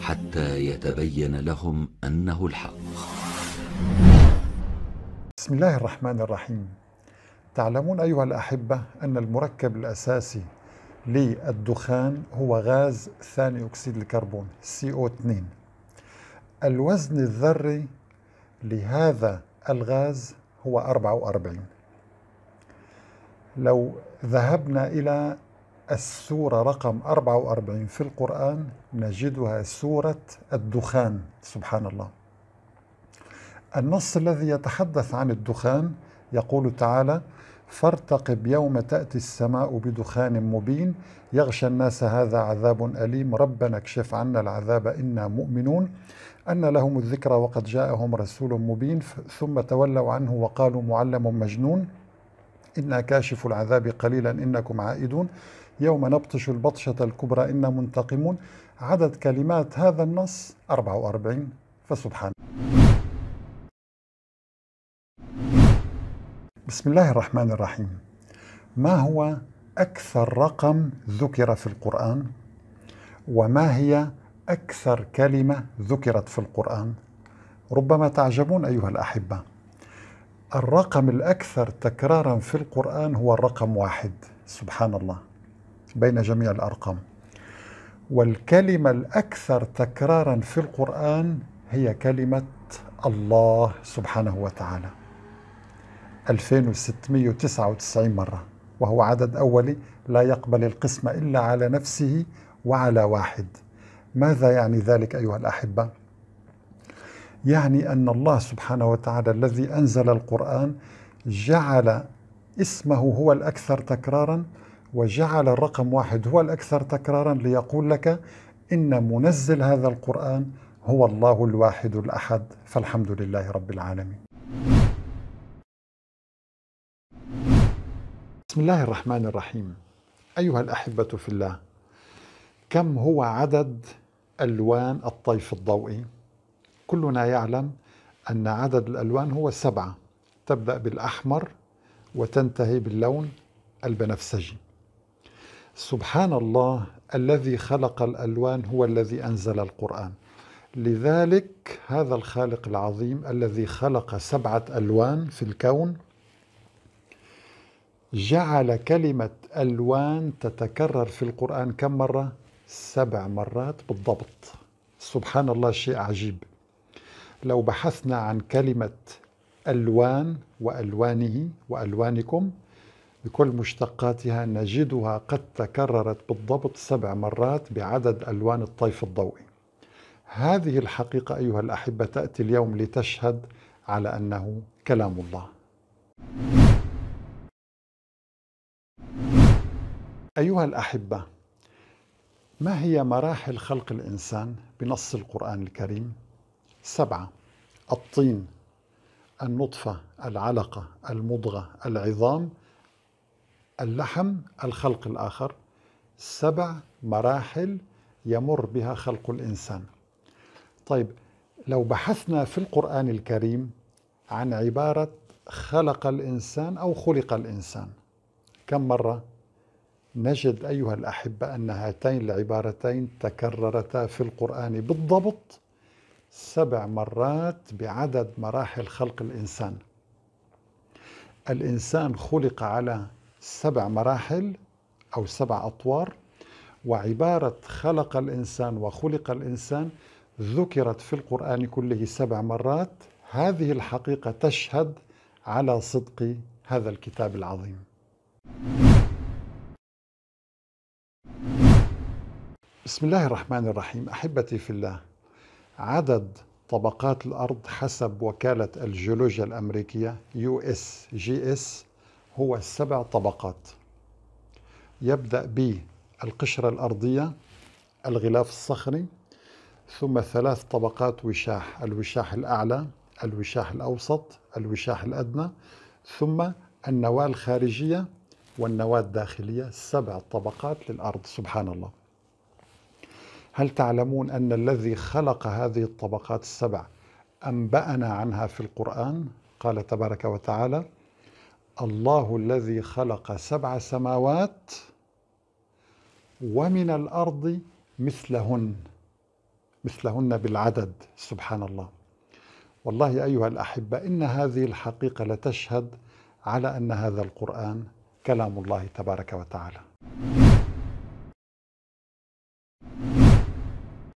حتى يتبين لهم انه الحق. بسم الله الرحمن الرحيم. تعلمون ايها الاحبه ان المركب الاساسي للدخان هو غاز ثاني اكسيد الكربون CO2. الوزن الذري لهذا الغاز هو 44. لو ذهبنا إلى السورة رقم 44 في القرآن نجدها سورة الدخان سبحان الله النص الذي يتحدث عن الدخان يقول تعالى فارتقب يوم تأتي السماء بدخان مبين يغشى الناس هذا عذاب أليم ربنا اكشف عنا العذاب إنا مؤمنون أن لهم الذكرى وقد جاءهم رسول مبين ثم تولوا عنه وقالوا معلم مجنون إنا كاشف العذاب قليلا إنكم عائدون يوم نبطش البطشة الكبرى إنا منتقمون عدد كلمات هذا النص 44 فسبحان بسم الله الرحمن الرحيم ما هو أكثر رقم ذكر في القرآن؟ وما هي أكثر كلمة ذكرت في القرآن؟ ربما تعجبون أيها الأحبة الرقم الأكثر تكرارا في القرآن هو الرقم واحد سبحان الله بين جميع الأرقام والكلمة الأكثر تكرارا في القرآن هي كلمة الله سبحانه وتعالى 2699 مرة وهو عدد أولي لا يقبل القسمة إلا على نفسه وعلى واحد ماذا يعني ذلك أيها الأحبة؟ يعني أن الله سبحانه وتعالى الذي أنزل القرآن جعل اسمه هو الأكثر تكرارا وجعل الرقم واحد هو الأكثر تكرارا ليقول لك إن منزل هذا القرآن هو الله الواحد الأحد فالحمد لله رب العالمين بسم الله الرحمن الرحيم أيها الأحبة في الله كم هو عدد ألوان الطيف الضوئي؟ كلنا يعلم أن عدد الألوان هو سبعة تبدأ بالأحمر وتنتهي باللون البنفسجي سبحان الله الذي خلق الألوان هو الذي أنزل القرآن لذلك هذا الخالق العظيم الذي خلق سبعة ألوان في الكون جعل كلمة ألوان تتكرر في القرآن كم مرة؟ سبع مرات بالضبط سبحان الله شيء عجيب لو بحثنا عن كلمة ألوان وألوانه وألوانكم بكل مشتقاتها نجدها قد تكررت بالضبط سبع مرات بعدد ألوان الطيف الضوئي هذه الحقيقة أيها الأحبة تأتي اليوم لتشهد على أنه كلام الله أيها الأحبة ما هي مراحل خلق الإنسان بنص القرآن الكريم؟ سبعة الطين النطفة العلقة المضغة العظام اللحم الخلق الآخر سبع مراحل يمر بها خلق الإنسان طيب لو بحثنا في القرآن الكريم عن عبارة خلق الإنسان أو خلق الإنسان كم مرة نجد أيها الأحبة أن هاتين العبارتين تكررتا في القرآن بالضبط سبع مرات بعدد مراحل خلق الإنسان الإنسان خلق على سبع مراحل أو سبع أطوار وعبارة خلق الإنسان وخلق الإنسان ذكرت في القرآن كله سبع مرات هذه الحقيقة تشهد على صدق هذا الكتاب العظيم بسم الله الرحمن الرحيم أحبتي في الله عدد طبقات الأرض حسب وكالة الجيولوجيا الأمريكية يو اس جي اس هو السبع طبقات يبدأ بالقشرة الأرضية الغلاف الصخري ثم ثلاث طبقات وشاح الوشاح الأعلى الوشاح الأوسط الوشاح الأدنى ثم النواة الخارجية والنواة الداخلية سبع طبقات للأرض سبحان الله هل تعلمون أن الذي خلق هذه الطبقات السبع أنبأنا عنها في القرآن قال تبارك وتعالى الله الذي خلق سبع سماوات ومن الأرض مثلهن مثلهن بالعدد سبحان الله والله أيها الأحبة إن هذه الحقيقة لتشهد على أن هذا القرآن كلام الله تبارك وتعالى